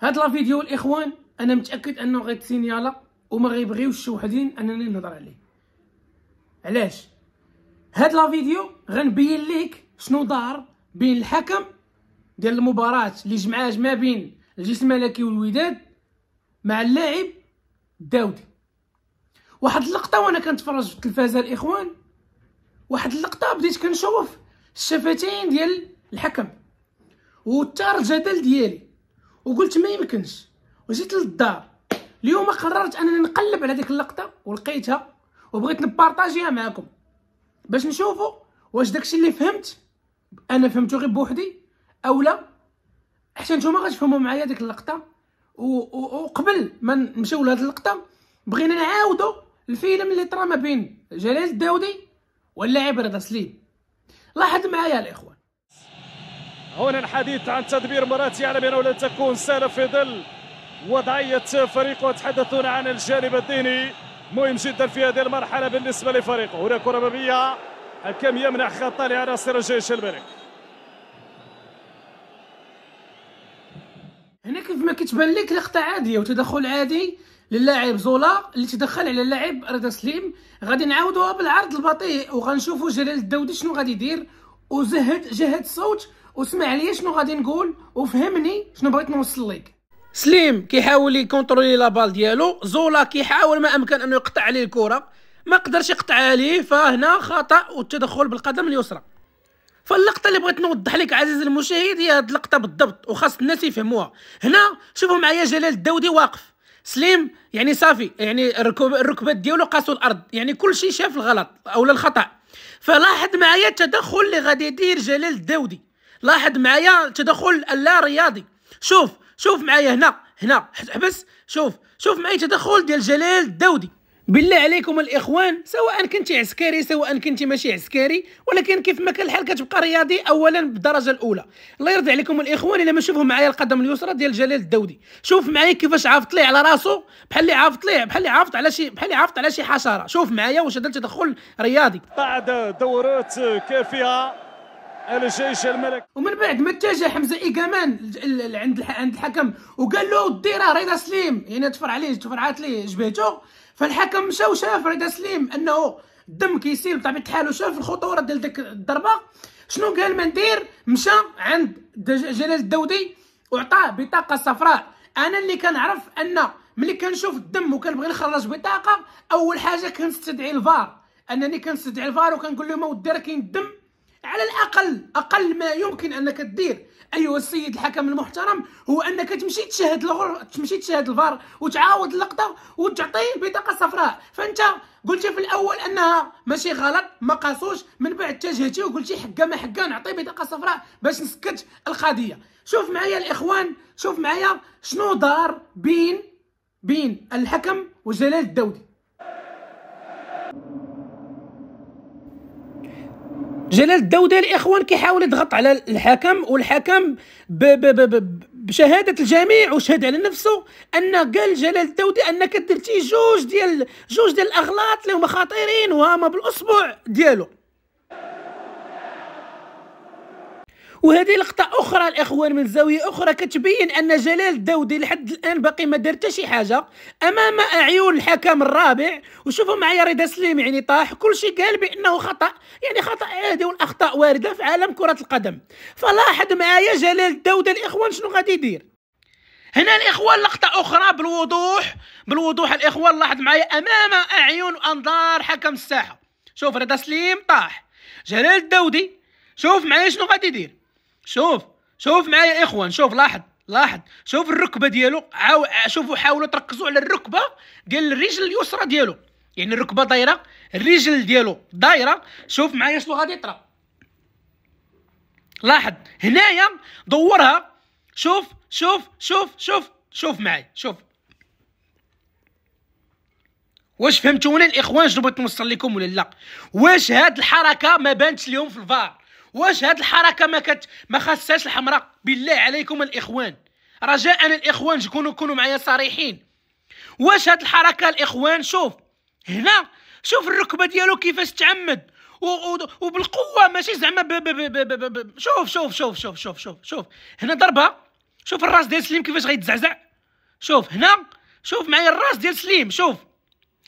هاد لا فيديو الاخوان انا متاكد انه غيتسينيالا وما غيبغيوش شي وحدين انني نهضر عليه علاش هاد لا فيديو غنبين ليك شنو دار بين الحكم ديال المباراه اللي جمعاج ما بين الجيش الملكي والوداد مع اللاعب الداودي واحد اللقطه وانا كنتفرج في التلفازه الاخوان واحد اللقطه بديت كنشوف الشفتين ديال الحكم وتار الجدل ديالي وقلت ما يمكنش وجيت للدار اليوم قررت انني نقلب على ديك اللقطه ولقيتها وبغيت نبارطاجيها معكم باش نشوفوا واش داكشي اللي فهمت انا فهمته غير بوحدي او لا حتى نتوما غتفهموا معايا ديك اللقطه وقبل ما نمشيو لهاد اللقطه بغينا نعاودوا الفيلم اللي طرا ما بين جلال الداودي واللاعب رضا سليم لاحظ معايا الاخوه هنا الحديث عن تدبير مرات على بأنه لن تكون سهله في ظل وضعيه فريقه وتحدثون عن الجانب الديني مهم جدا في هذه المرحله بالنسبه لفريقه هنا كره بابيه الكم يمنع خطا لعناصر الجيش الملك هنا كيف ما كتبان لك لقطه عاديه وتدخل عادي للاعب زولا اللي تدخل على اللاعب رضا سليم غادي نعاودوها بالعرض البطيء وغنشوفوا جلال الداودي شنو غادي يدير وزهد جهد صوت واسمع لي شنو غادي نقول وفهمني شنو بغيت نوصل لك سليم كيحاول يكونترولي لا بال ديالو زولا كيحاول ما امكن انه يقطع عليه الكره ما قدرش يقطع عليه فهنا خطا والتدخل بالقدم اليسرى فاللقطه اللي بغيت نوضح لك عزيزي المشاهد هي هاد اللقطه بالضبط وخاص الناس يفهموها هنا شوفوا معايا جلال الداودي واقف سليم يعني صافي يعني الركبات ديالو قاسوا الارض يعني كل شيء شاف الغلط او الخطا فلاحظ معايا التدخل اللي غادي يدير جلال الداودي لاحظ معايا تدخل اللا رياضي شوف شوف معايا هنا هنا حبس شوف شوف معايا تدخل ديال جلال الدودي بالله عليكم الاخوان سواء كنتي عسكري سواء كنتي ماشي عسكري ولكن كيف ما كان الحال كتبقى رياضي اولا بالدرجه الاولى الله يرضي عليكم الاخوان الا ما شوفوا معايا القدم اليسرى ديال جلال الدودي شوف معايا كيفاش عافط ليه على راسو بحال اللي عافط ليه بحال اللي عافط على شي بحال اللي عافط على شي حشره شوف معايا واش هذا التدخل رياضي بعد دورات كافيه الشيش الملك ومن بعد ما اتجه حمزه ايكامان عند عند الحكم وقال له ودي راه رضا سليم يعني تفر عليه تفرعات ليه جبهته فالحكم مشى وشاف رضا سليم انه الدم كيسيل بطبيعه الحال وشاف الخطوره ديال ديك الضربه شنو قال ما ندير مشى عند جلال الدودي وعطاه بطاقه صفراء انا اللي كنعرف ان ملي كنشوف الدم وكنبغي نخرج بطاقه اول حاجه كنستدعي الفار انني كنستدعي الفار وكنقول لهم اودي راه كاين الدم على الأقل أقل ما يمكن أنك تدير أيها السيد الحكم المحترم هو أنك تمشي تشاهد الغر... تمشي تشاهد الفار وتعاود اللقطة وتعطيه بطاقة صفراء فأنت قلتي في الأول أنها ماشي غلط ما قاسوش من بعد تجهتي وقلتي حقا ما حقا نعطيه بطاقة صفراء باش نسكت القضية شوف معايا الإخوان شوف معايا شنو دار بين بين الحكم وجلال الدولي جلال الدوده الاخوان كيحاول يضغط على الحكم والحكم ب ب ب ب بشهاده الجميع وشهد على نفسه ان قال جلال الدوده انك درتي جوج ديال جوج ديال الاغلاط اللي هما خطيرين وهما بالاسبوع ديالو وهذه لقطه اخرى الاخوان من زاويه اخرى كتبين ان جلال الداودي لحد الان باقي ما دار حتى شي حاجه امام اعين الحكم الرابع وشوفوا معايا رضا سليم يعني طاح كلشي قال بانه خطا يعني خطا عادي والاخطاء وارده في عالم كره القدم فلاحظ معايا جلال الداودي الاخوان شنو غادي يدير هنا الاخوان لقطه اخرى بالوضوح بالوضوح الاخوان لاحظ معايا امام اعين وانظار حكم الساحه شوف رضا سليم طاح جلال الداودي شوف معايا شنو غادي يدير شوف شوف معايا يا اخوان شوف لاحظ لاحظ شوف الركبه ديالو عاو شوفوا حاولوا تركزوا على الركبه ديال الرجل اليسرى ديالو يعني الركبه دايره الرجل ديالو دايره شوف معايا شنو غادي يطرا لاحظ هنايا دورها شوف شوف شوف شوف شوف معايا شوف واش فهمتوني الاخوان شنو بغيت نوصل لكم ولا لا واش هاد الحركه ما بانتش لهم في الفار واش هاد الحركه ما كت ما خاصهاش الحمراء بالله عليكم الاخوان رجاء الاخوان تكونوا كونوا معايا صريحين واش هاد الحركه الاخوان شوف هنا شوف الركبه ديالو كيفاش تعمد وبالقوه ماشي زعما شوف شوف شوف شوف شوف شوف شوف هنا ضربه شوف الراس ديال سليم كيفاش غيتزعزع شوف هنا شوف معايا الراس ديال سليم شوف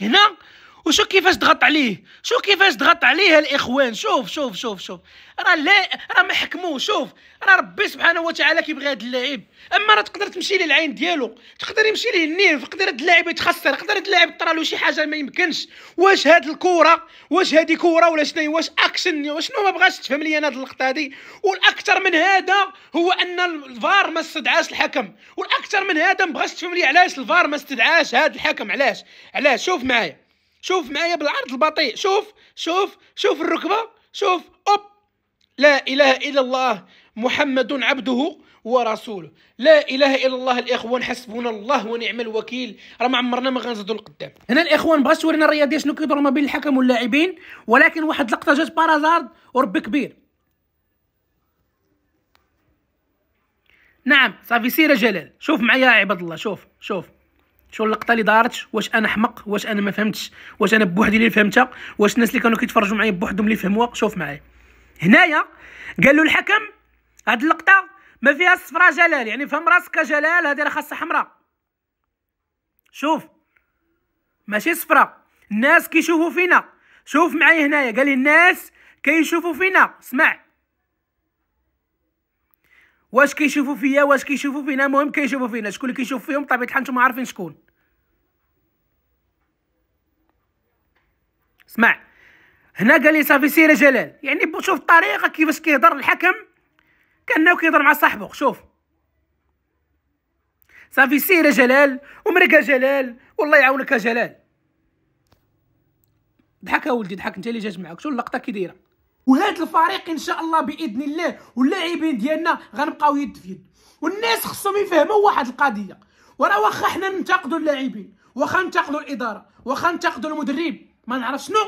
هنا وشوف كيفاش ضغط عليه شوف كيفاش ضغط عليه الاخوان شوف شوف شوف شوف راه لا راه ما شوف راه ربي سبحانه وتعالى كيبغي هذا اللاعب اما راه تقدر تمشي ليه العين ديالو تقدر يمشي ليه النيل تقدر هذا اللاعب يتخسر تقدر هذا اللاعب طرا له شي حاجه ما يمكنش واش هاد الكره واش هادي كره ولا شنو واش اكشن شنو ما بغاش تفهم لي انا هاد اللقطه هادي والاكثر من هذا هو ان الفار ما استدعاش الحكم والاكثر من هذا ما بغاش تفهم لي علاش الفار ما استدعاش هاد الحكم علاش علاش شوف معايا شوف معايا بالعرض البطيء شوف شوف شوف الركبه شوف اوب لا اله الا الله محمد عبده ورسوله لا اله الا الله الاخوان حسبنا الله ونعم الوكيل راه ما عمرنا ما غنزيدو لقدام هنا الاخوان بغا تورينا الرياضيه شنو كيدور ما بين الحكم واللاعبين ولكن واحد اللقطه جات بارازارد وربي كبير نعم صافي سير جلال شوف معايا يا عباد الله شوف شوف شو اللقطه اللي دارت واش انا حمق واش انا ما فهمتش واش انا بوحدي اللي فهمتها واش الناس اللي كانوا كيتفرجوا معايا بوحدهم اللي فهموها شوف معايا هنايا قال له الحكم هاد اللقطه ما فيها الصفرا جلال يعني فهم راسك جلال هذه راه خاصها حمراء شوف ماشي صفرا الناس كيشوفوا فينا شوف معايا هنايا قال لي الناس كيشوفوا فينا اسمع واش كيشوفوا فيا واش كيشوفوا فينا المهم كيشوفوا فينا شكون اللي كيشوف فيهم بطبيعه الحال نتوما عارفين شكون اسمع هنا قال لي صافي سير جلال يعني شوف الطريقه كيفاش كيهضر الحكم كانه كيهضر مع صاحبه شوف صافي سير جلال ومرقه جلال والله يعاونك يا جلال ضحك اولدي ضحك انت اللي جات معاك شو اللقطه كي دايره وهذا الفريق ان شاء الله باذن الله واللاعبين ديالنا غنبقاو يد في يد والناس خصهم يفهموا واحد القضيه وراه واخا حنا ننتقدوا اللاعبين واخا ننتقدوا الاداره واخا ننتقدوا المدرب ما نعرف شنو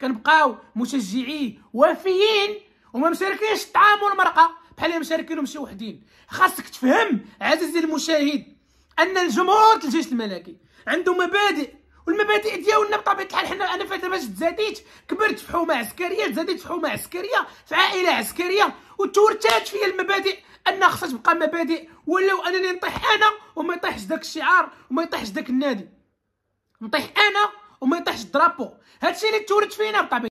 كنبقاو مشجعين وافيين وما مشاركينش الطعام والمرقه بحال مشاركينهم شي وحدين خاصك تفهم عزيزي المشاهد ان الجمهور الجيش الملكي عنده مبادئ والمبادئ ديالنا بطبيعه الحال حنا انا فاش باش تزاديت كبرت في حومه عسكريه تزاديت في حومه عسكريه في عائله عسكريه وتورثات فيا المبادئ ان خصها تبقى مبادئ ولو انني نطيح انا وما يطيحش داك الشعار وما يطيحش داك النادي نطيح انا وما يطيحش الدرابو هادشي اللي تورث فينا بطبيعه